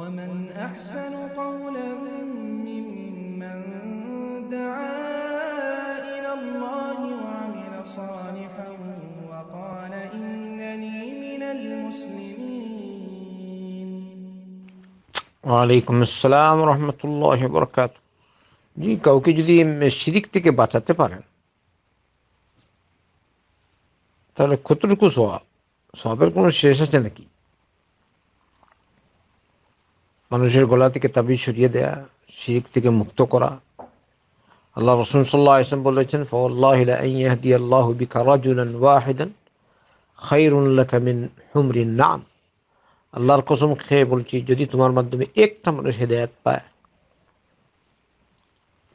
ومن أحسن قولا ممن دعا إلى الله وعمل صالحا وقال إنني من المسلمين وعليكم السلام ورحمة الله وبركاته جي كوكي جدي শিরিক থেকে বাঁচাতে পারেন তাহলে ক্ষতটুকু সব সবের কোনো শেষ আছে নাকি মানুষের গলা থেকে তাবিজ সরিয়ে দেয়া শিরিক থেকে মুক্ত করা আল্লাহ রসুন সাল্লাহ ইসলাম বলেছেন ফল্লাহদি আল্লাহ বিকা ওয়াহিদান খাইরুল্লাহ হুমরিন নাম আল্লাহর কসম খেয়ে বলছি যদি তোমার মাধ্যমে একটা মানুষ হেদায়াত পায়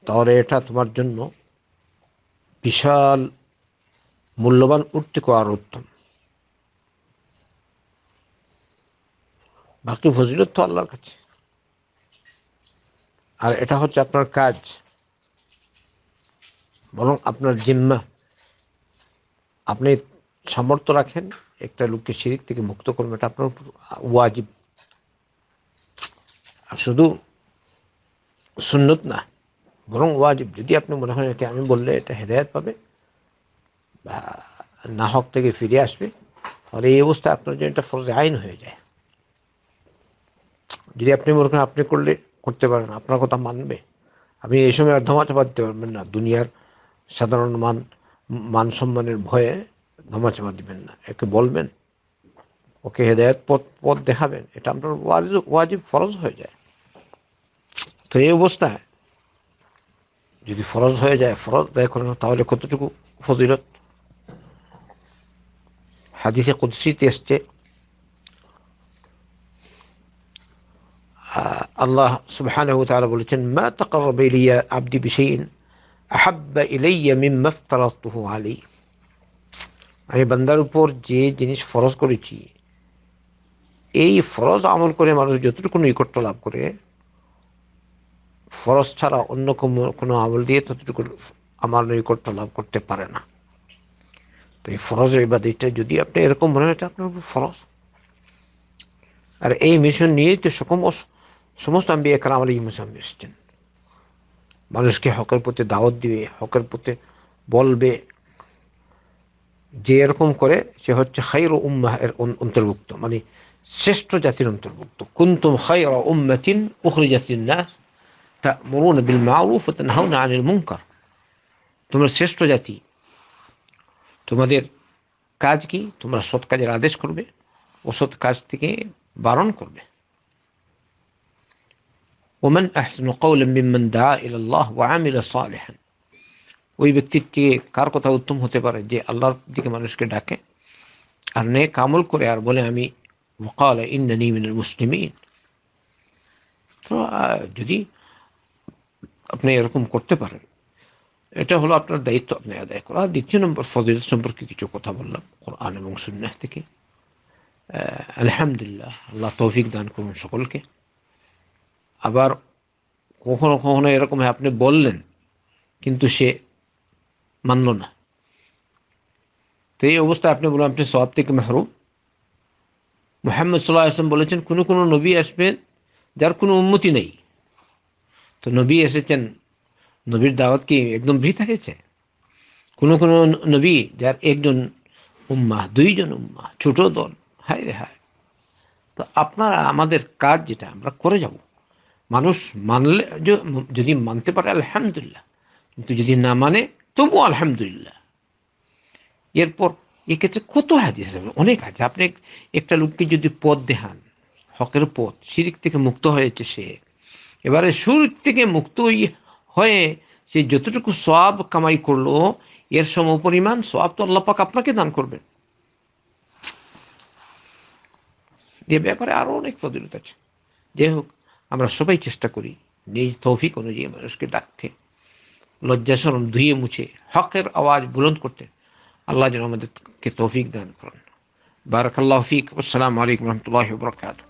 তাহলে এটা তোমার জন্য বিশাল মূল্যবান উঠতেকে আর উত্তম বাকি ফজিলত তো আল্লাহর কাছে আর এটা হচ্ছে আপনার কাজ বরং আপনার জিম্মা আপনি সামর্থ্য রাখেন একটা লোককে শিরিক থেকে মুক্ত করবেন এটা আপনার ওয়াজিব আর শুধু সুন্নত না বরং ওয়াজিব যদি আপনি মনে হয় এটা আমি বললে এটা হেদায়ত পাবে বা না হক থেকে ফিরে আসবে তাহলে এই অবস্থা আপনার জন্য এটা ফরজে আইন হয়ে যায় যদি আপনি মনে করেন আপনি করলে করতে পারেন আপনার কথা মানবে আপনি এই সময় ধমাচা পারতে পারবেন না দুনিয়ার সাধারণ মান মান সম্মানের ভয়ে ধমাচাপা দিবেন না একে বলবেন ওকে হেদায়ত পথ পথ দেখাবেন এটা আপনার ওয়াজিব ফরজ হয়ে যায় তো এই অবস্থায় যদি ফরজ হয়ে যায় ফরজ ব্যয় করে না তাহলে কতটুকু ফজিলত হাদিসে কুদ্সিতে এসছে আল্লাহ সুবহানাহু তাআলা বলেছেন মা তাকাররাবা ইলাইয়া আবদি বিশাইইন আহাব্বা ইলাইয়া মিম্মা আফতারাতুহু আলাইহি আমি বান্দার উপর যে জিনিস ফরজ করেছি এই ফরজ আমল করে মানুষ যতটুকু নৈকট্য লাভ করে ফরজ ছাড়া অন্য কোনো আমল দিয়ে ততটুকু আমার নৈকট্য লাভ করতে পারে না তো এই ফরজ ইবাদিটা যদি আপনি এরকম মনে হয় আপনার ফরজ আর এই মিশন নিয়েই তো সকম সমস্ত আম্বি একরাম আলী মুসাম এসছেন মানুষকে হকের পথে দাওয়াত দিবে হকের পথে বলবে যে এরকম করে সে হচ্ছে হাই উম্মাহ এর অন্তর্ভুক্ত মানে শ্রেষ্ঠ জাতির অন্তর্ভুক্ত কুন্তুম খাইর উম্মাতিন উখরি জাতির নাস তা মরুন বিল মাউরুফ না আনিল মুনকার তোমরা শ্রেষ্ঠ জাতি তোমাদের কাজ কি তোমরা সৎ কাজের আদেশ করবে সৎ কাজ থেকে বারণ করবে ওমান আহসানু কওলাম মিম্মান দাআ ইলা আল্লাহ ওয়া আমিলা সালিহান ওই ব্যক্তির থেকে কার কথা উত্তম হতে পারে যে আল্লাহর দিকে মানুষকে ডাকে আর নে কামল করে আর বলে আমি ওয়াকাল ইন্নানি মুসলিম মুসলিমিন তো যদি আপনি এরকম করতে পারেন এটা হলো আপনার দায়িত্ব আপনি আদায় করা দ্বিতীয় নম্বর ফজিলত সম্পর্কে কিছু কথা বললাম কোরআন এবং সুন্নাহ থেকে আলহামদুলিল্লাহ আল্লাহ তৌফিক দান করুন সকলকে আবার কখনো কখনো এরকম আপনি বললেন কিন্তু সে মানল না তো এই অবস্থায় আপনি বলুন আপনি সব থেকে মাহরুম মোহাম্মদ সাল্লাহ আসলাম বলেছেন কোনো কোনো নবী আসবেন যার কোনো উন্নতি নেই তো নবী এসেছেন নবীর দাওয়াত কি একদম বৃথা গেছে কোনো কোনো নবী যার একজন উম্মা দুইজন উম্মা ছোট দল হায় রে হায় তো আপনারা আমাদের কাজ যেটা আমরা করে যাব মানুষ মানলে যদি মানতে পারে আলহামদুলিল্লাহ কিন্তু যদি না মানে তবু আলহামদুলিল্লাহ এরপর এক্ষেত্রে কত হাদিস অনেক আছে আপনি একটা লোককে যদি পথ দেখান হকের পথ শিরিক থেকে মুক্ত হয়েছে সে এবারে সুরিক থেকে মুক্ত হয়ে সে যতটুকু সব কামাই করলো এর সম পরিমাণ সব তো আল্লাপাক আপনাকে দান করবেন যে ব্যাপারে আরও অনেক ফজিলত আছে যাই হোক আমরা সবাই চেষ্টা করি নিজ তৌফিক অনুযায়ী মানুষকে ডাকতে লজ্জাসরণ ধুয়ে মুছে হকের আওয়াজ বুলন্দ করতে আল্লাহ যেন আমাদেরকে তৌফিক দান করেন বারাকাল্লাহ ফিক আসসালামু আলাইকুম রহমতুল্লাহ বরকাতুহ